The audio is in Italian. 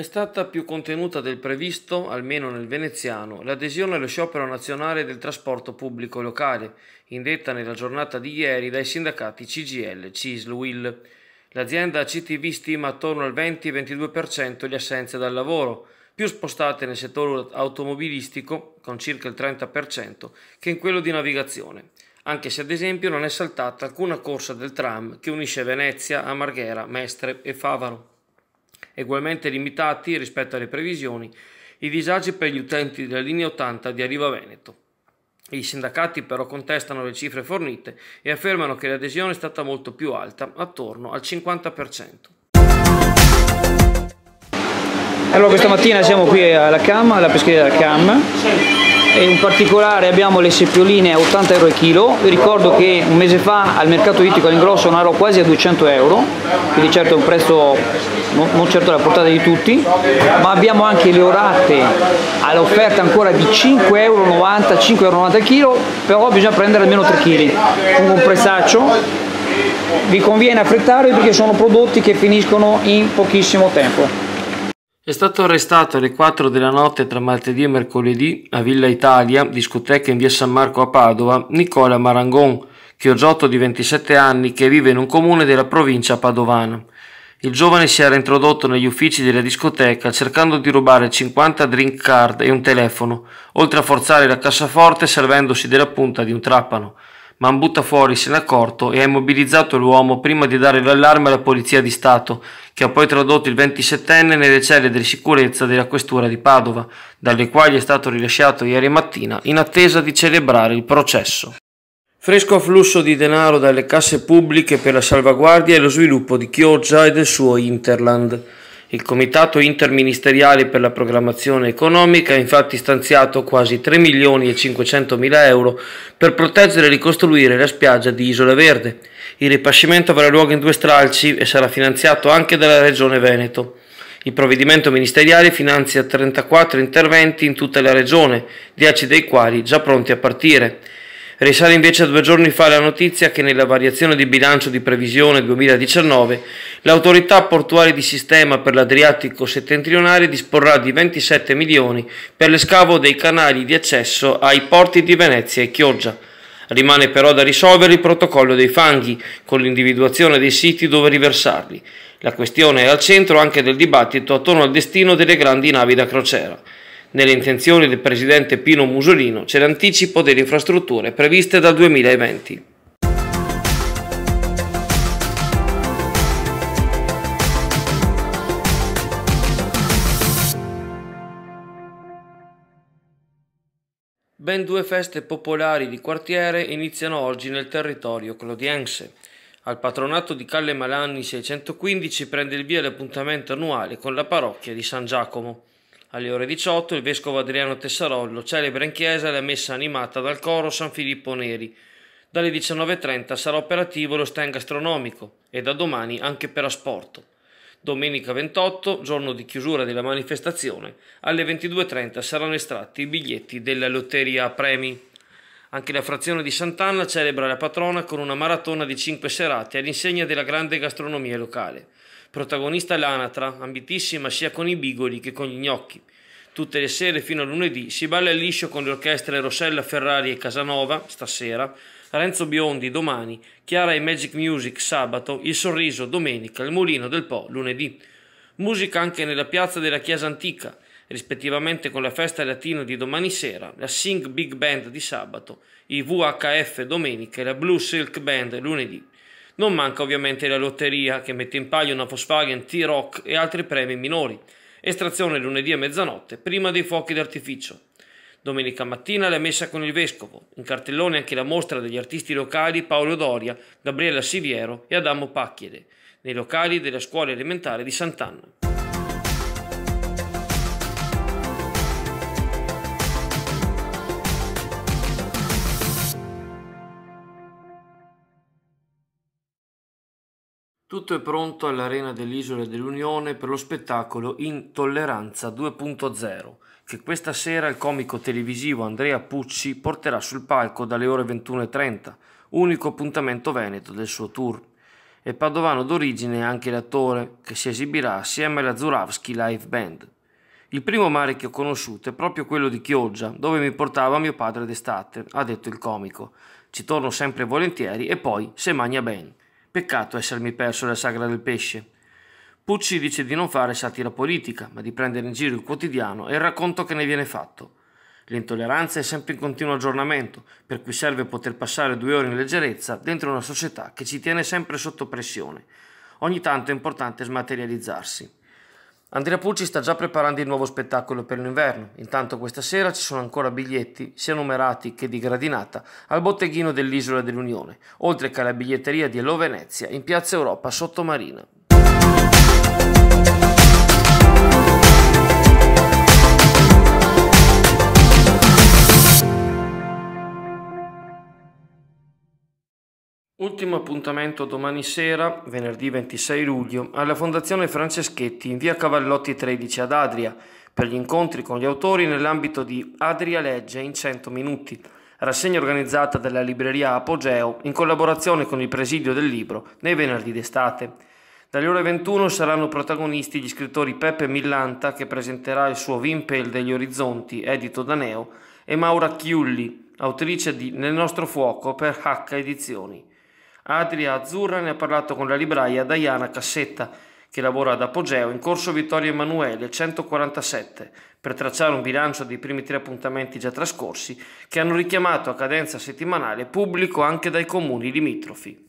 È stata più contenuta del previsto, almeno nel veneziano, l'adesione allo sciopero nazionale del trasporto pubblico locale, indetta nella giornata di ieri dai sindacati CGL, CISL, UIL. L'azienda CTV stima attorno al 20-22% le assenze dal lavoro, più spostate nel settore automobilistico, con circa il 30%, che in quello di navigazione, anche se ad esempio non è saltata alcuna corsa del tram che unisce Venezia a Marghera, Mestre e Favaro. Egualmente limitati rispetto alle previsioni i disagi per gli utenti della linea 80 di Arriva Veneto. I sindacati però contestano le cifre fornite e affermano che l'adesione è stata molto più alta, attorno al 50%. Allora questa mattina siamo qui alla CAM, alla pescheria della CAM in particolare abbiamo le seppioline a 80 euro al chilo, vi ricordo che un mese fa al mercato ittico all'ingrosso erano quasi a 200 euro, quindi certo è un prezzo non certo alla portata di tutti, ma abbiamo anche le orate all'offerta ancora di 5,90 euro, 5,90 al chilo, però bisogna prendere almeno 3 kg, con un presaccio vi conviene affrettarvi perché sono prodotti che finiscono in pochissimo tempo. È stato arrestato alle 4 della notte tra martedì e mercoledì a Villa Italia, discoteca in via San Marco a Padova, Nicola Marangon, chioggiotto di 27 anni che vive in un comune della provincia padovana. Il giovane si era introdotto negli uffici della discoteca cercando di rubare 50 drink card e un telefono, oltre a forzare la cassaforte servendosi della punta di un trapano ma butta fuori se n'è accorto e ha immobilizzato l'uomo prima di dare l'allarme alla polizia di Stato, che ha poi tradotto il 27enne nelle celle di sicurezza della questura di Padova, dalle quali è stato rilasciato ieri mattina in attesa di celebrare il processo. Fresco afflusso di denaro dalle casse pubbliche per la salvaguardia e lo sviluppo di Chioggia e del suo Interland. Il Comitato Interministeriale per la Programmazione Economica ha infatti stanziato quasi 3 milioni e 500 mila euro per proteggere e ricostruire la spiaggia di Isola Verde. Il ripascimento avrà luogo in due stralci e sarà finanziato anche dalla Regione Veneto. Il provvedimento ministeriale finanzia 34 interventi in tutta la regione, 10 dei quali già pronti a partire. Risale invece a due giorni fa la notizia che nella variazione di bilancio di previsione 2019 l'autorità portuale di sistema per l'Adriatico settentrionale disporrà di 27 milioni per l'escavo dei canali di accesso ai porti di Venezia e Chioggia. Rimane però da risolvere il protocollo dei fanghi, con l'individuazione dei siti dove riversarli. La questione è al centro anche del dibattito attorno al destino delle grandi navi da crociera. Nelle intenzioni del presidente Pino Musolino c'è l'anticipo delle infrastrutture previste dal 2020. Ben due feste popolari di quartiere iniziano oggi nel territorio clodiense. Al patronato di Calle Malanni 615 prende il via l'appuntamento annuale con la parrocchia di San Giacomo. Alle ore 18 il vescovo Adriano Tessarollo celebra in chiesa la messa animata dal coro San Filippo Neri. Dalle 19.30 sarà operativo lo stand gastronomico e da domani anche per asporto. Domenica 28, giorno di chiusura della manifestazione, alle 22.30 saranno estratti i biglietti della lotteria a premi. Anche la frazione di Sant'Anna celebra la patrona con una maratona di 5 serate all'insegna della grande gastronomia locale. Protagonista l'anatra, ambitissima sia con i bigoli che con gli gnocchi. Tutte le sere fino a lunedì si balla liscio con le orchestre Rossella Ferrari e Casanova, stasera, Renzo Biondi domani, Chiara e Magic Music sabato, Il Sorriso domenica, Il Mulino del Po lunedì. Musica anche nella piazza della Chiesa Antica, rispettivamente con la festa latina di domani sera, la Sing Big Band di sabato, i VHF domenica e la Blue Silk Band lunedì. Non manca ovviamente la lotteria che mette in palio una Volkswagen T-Rock e altri premi minori. Estrazione lunedì a mezzanotte, prima dei fuochi d'artificio. Domenica mattina la messa con il vescovo, in cartellone anche la mostra degli artisti locali Paolo Doria, Gabriella Siviero e Adamo Pacchiede, nei locali della scuola elementare di Sant'Anna. Tutto è pronto all'Arena dell'Isola dell'Unione per lo spettacolo Intolleranza 2.0, che questa sera il comico televisivo Andrea Pucci porterà sul palco dalle ore 21.30, unico appuntamento veneto del suo tour. È padovano d'origine anche l'attore, che si esibirà assieme alla Zuravski Live Band. Il primo mare che ho conosciuto è proprio quello di Chioggia, dove mi portava mio padre d'estate, ha detto il comico. Ci torno sempre volentieri e poi se magna bene. Peccato essermi perso la sagra del pesce. Pucci dice di non fare satira politica, ma di prendere in giro il quotidiano e il racconto che ne viene fatto. L'intolleranza è sempre in continuo aggiornamento, per cui serve poter passare due ore in leggerezza dentro una società che ci tiene sempre sotto pressione. Ogni tanto è importante smaterializzarsi. Andrea Pucci sta già preparando il nuovo spettacolo per l'inverno, intanto questa sera ci sono ancora biglietti, sia numerati che di gradinata, al botteghino dell'Isola dell'Unione, oltre che alla biglietteria di Elo Venezia in Piazza Europa Sottomarina. Ultimo appuntamento domani sera, venerdì 26 luglio, alla Fondazione Franceschetti in via Cavallotti 13 ad Adria per gli incontri con gli autori nell'ambito di Adria Legge in 100 minuti, rassegna organizzata dalla libreria Apogeo in collaborazione con il Presidio del Libro nei venerdì d'estate. Dalle ore 21 saranno protagonisti gli scrittori Peppe Millanta, che presenterà il suo Vimpel degli Orizzonti, edito da Neo, e Maura Chiulli, autrice di Nel nostro fuoco per H Edizioni. Adria Azzurra ne ha parlato con la libraia Diana Cassetta, che lavora ad Apogeo in corso Vittorio Emanuele 147, per tracciare un bilancio dei primi tre appuntamenti già trascorsi, che hanno richiamato a cadenza settimanale pubblico anche dai comuni limitrofi.